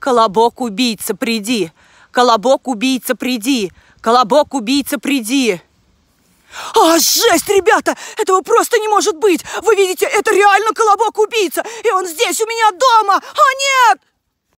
«Колобок-убийца, приди! Колобок-убийца, приди! Колобок-убийца, приди!» «А, жесть, ребята! Этого просто не может быть! Вы видите, это реально колобок-убийца! И он здесь у меня дома! А, нет!»